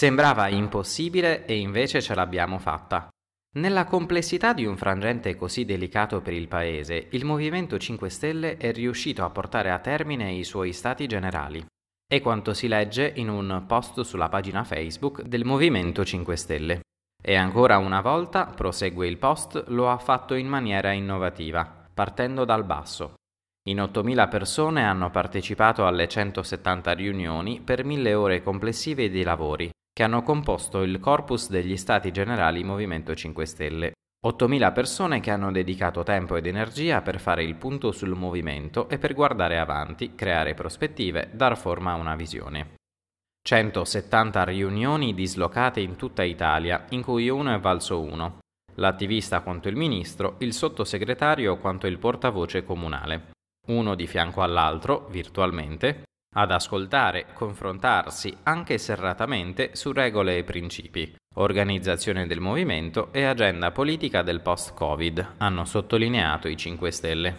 Sembrava impossibile e invece ce l'abbiamo fatta. Nella complessità di un frangente così delicato per il Paese, il Movimento 5 Stelle è riuscito a portare a termine i suoi stati generali. È quanto si legge in un post sulla pagina Facebook del Movimento 5 Stelle. E ancora una volta, prosegue il post, lo ha fatto in maniera innovativa, partendo dal basso. In 8.000 persone hanno partecipato alle 170 riunioni per 1.000 ore complessive di lavori, che hanno composto il corpus degli Stati Generali Movimento 5 Stelle. 8.000 persone che hanno dedicato tempo ed energia per fare il punto sul movimento e per guardare avanti, creare prospettive, dar forma a una visione. 170 riunioni dislocate in tutta Italia, in cui uno è valso uno, l'attivista quanto il ministro, il sottosegretario quanto il portavoce comunale, uno di fianco all'altro, virtualmente, ad ascoltare, confrontarsi anche serratamente su regole e principi, organizzazione del movimento e agenda politica del post-Covid, hanno sottolineato i 5 Stelle.